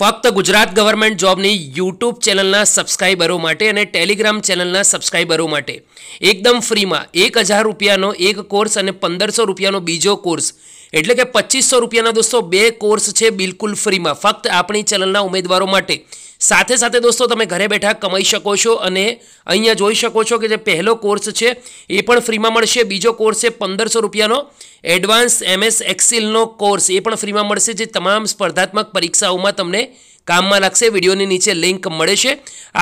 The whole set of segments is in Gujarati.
ફક્ત ગુજરાત ગવર્મેન્ટ જોબની યુટ્યુબ ચેનલના સબસ્ક્રાઈબરો માટે અને ટેલિગ્રામ ચેનલના સબસ્ક્રાઈબરો માટે એકદમ ફ્રીમાં એક હજાર રૂપિયાનો એક કોર્સ અને પંદરસો રૂપિયાનો બીજો કોર્સ એટલે કે પચીસો રૂપિયાના દોસ્તો બે કોર્સ છે બિલકુલ ફ્રીમાં ફક્ત આપણી ચેનલના ઉમેદવારો માટે સાથે સાથે દોસ્તો તમે ઘરે બેઠા કમાઈ શકો છો અને અહીંયા જોઈ શકો છો કે જે પહેલો કોર્સ છે એ પણ ફ્રીમાં મળશે બીજો કોર્સ છે પંદરસો રૂપિયાનો એડવાન્સ એમએસ એક્સિલનો કોર્સ એ પણ ફ્રીમાં મળશે જે તમામ સ્પર્ધાત્મક પરીક્ષાઓમાં તમને કામમાં લાગશે વિડીયોની નીચે લિંક મળે છે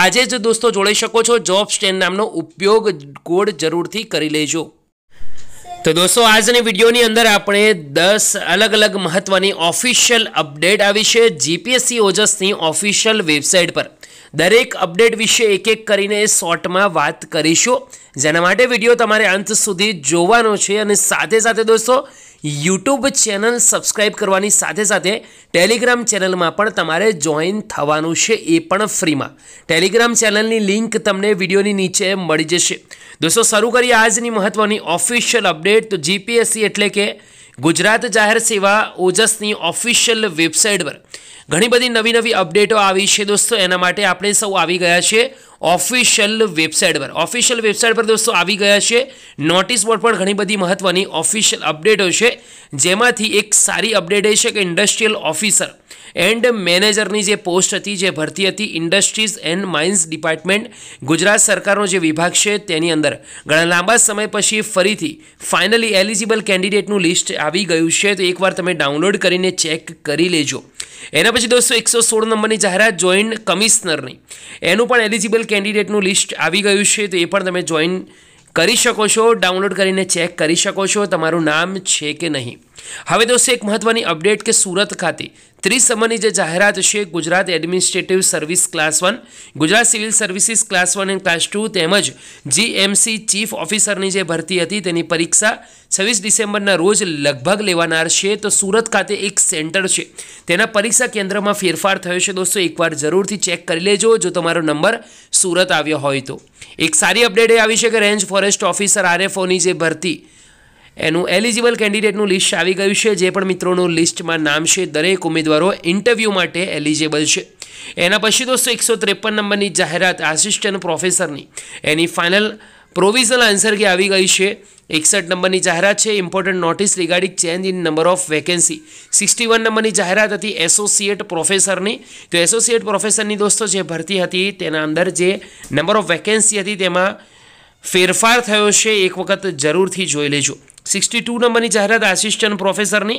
આજે જ દોસ્તો જોડાઈ શકો છો જોબ સ્ટેન્ડ નામનો ઉપયોગ કોડ જરૂરથી કરી લેજો તો દોસ્તો આજની વિડીયોની અંદર આપણે દસ અલગ અલગ મહત્ત્વની ઓફિશિયલ અપડેટ આવી છે જીપીએસસી ઓજસની ઓફિશિયલ વેબસાઇટ પર દરેક અપડેટ વિશે એક એક કરીને શોર્ટમાં વાત કરીશું જેના માટે વિડીયો તમારે અંત સુધી જોવાનો છે અને સાથે સાથે દોસ્તો યુટ્યુબ ચેનલ સબસ્ક્રાઈબ કરવાની સાથે સાથે ટેલિગ્રામ ચેનલમાં પણ તમારે જોઈન થવાનું છે એ પણ ફ્રીમાં ટેલિગ્રામ ચેનલની લિંક તમને વિડીયોની નીચે મળી જશે દોસ્તો શરૂ કરીએ આજની મહત્ત્વની ઓફિશિયલ અપડેટ તો જીપીએસસી એટલે કે ગુજરાત જાહેર સેવા ઓજસની ઓફિશિયલ વેબસાઇટ પર ઘણી બધી નવી નવી અપડેટો આવી છે દોસ્તો એના માટે આપણે સૌ આવી ગયા છીએ ઓફિશિયલ વેબસાઇટ પર ઓફિશિયલ વેબસાઇટ પર દોસ્તો આવી ગયા છે નોટિસ બોર્ડ પણ ઘણી બધી મહત્ત્વની ઓફિશિયલ અપડેટો છે જેમાંથી એક સારી અપડેટ એ છે કે ઇન્ડસ્ટ્રીયલ ઓફિસર એન્ડ મેનેજરની જે પોસ્ટ હતી જે ભરતી હતી industries and mines department Gujarat સરકારનો જે વિભાગ છે તેની અંદર ઘણા લાંબા સમય પછી ફરીથી ફાઇનલી એલિજિબલ કેન્ડિડેટનું લિસ્ટ આવી ગયું છે તો એકવાર તમે ડાઉનલોડ કરીને ચેક કરી લેજો એના પછી દોસ્તો એકસો સોળ નંબરની જાહેરાત જોઈન્ટ કમિશનરની એનું પણ એલિજિબલ કેન્ડિડેટનું લિસ્ટ આવી ગયું છે તો એ પણ તમે જોઈન કરી શકો છો ડાઉનલોડ કરીને ચેક કરી શકો છો તમારું નામ છે કે નહીં હવે દોસ્તો એક મહત્ત્વની અપડેટ કે સુરત ખાતે ત્રીસ ત્રિસમની જે જાહેરાત છે Gujarat administrative service class one Gujarat civil services class one and class two તેમજ જીએમસી ચીફ ઓફિસરની જે ભરતી હતી તેની પરીક્ષા છવ્વીસ ડિસેમ્બરના રોજ લગભગ લેવાનાર છે તો સુરત ખાતે એક સેન્ટર છે તેના પરીક્ષા કેન્દ્રમાં ફેરફાર થયો છે દોસ્તો એકવાર જરૂરથી ચેક કરી લેજો જો તમારો નંબર સુરત આવ્યો હોય તો એક સારી અપડેટ એ આવી છે કે રેન્જ ફોરેસ્ટ ઓફિસર આરએફઓની જે ભરતી એનું એલિજિબલ કેન્ડિડેટનું લિસ્ટ આવી ગયું છે જે પણ મિત્રોનું લિસ્ટમાં નામ છે દરેક ઉમેદવારો ઇન્ટરવ્યૂ માટે એલિજિબલ છે એના પછી દોસ્તો એકસો ત્રેપન નંબરની જાહેરાત આસિસ્ટન્ટ પ્રોફેસરની એની ફાઇનલ પ્રોવિઝનલ આન્સર કે આવી ગઈ છે એકસઠ નંબરની જાહેરાત છે important notice regarding change in number of vacancy sixty one નંબરની જાહેરાત હતી એસોસિએટ પ્રોફેસરની તો એસોસિએટ પ્રોફેસરની દોસ્તો જે ભરતી હતી તેના અંદર જે નંબર ઓફ વેકેન્સી હતી તેમાં ફેરફાર થયો છે એક વખત જરૂરથી જોઈ લેજો સિક્સટી ટુ નંબરની જાહેરાત આસિસ્ટન્ટ પ્રોફેસરની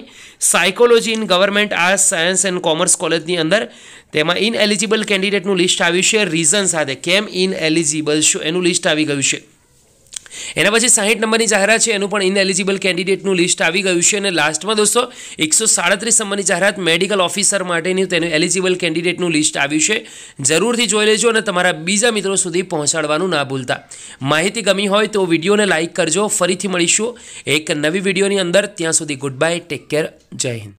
psychology in government arts science and commerce કોલેજની અંદર તેમાં ઇનએલિજિબલ કેન્ડિડેટનું લિસ્ટ આવ્યું છે રીઝન સાથે કેમ ઇન એલિજિબલ શું એનું લિસ્ટ આવી ગયું છે એના પછી સાહીઠ નંબરની જાહેરાત છે એનું પણ ઇનએલિજિબલ કેન્ડિડેટનું લિસ્ટ આવી ગયું છે અને લાસ્ટમાં દોસ્તો એકસો સાડત્રીસ નંબરની જાહેરાત મેડિકલ ઓફિસર માટેની તેનું એલિજિબલ કેન્ડિડેટનું લિસ્ટ આવ્યું છે જરૂરથી જોઈ લેજો અને તમારા બીજા મિત્રો સુધી પહોંચાડવાનું ના ભૂલતા માહિતી ગમી હોય તો વિડીયોને લાઇક કરજો ફરીથી મળીશું એક નવી વિડીયોની અંદર ત્યાં સુધી ગુડ બાય ટેક કેર જય હિન્દ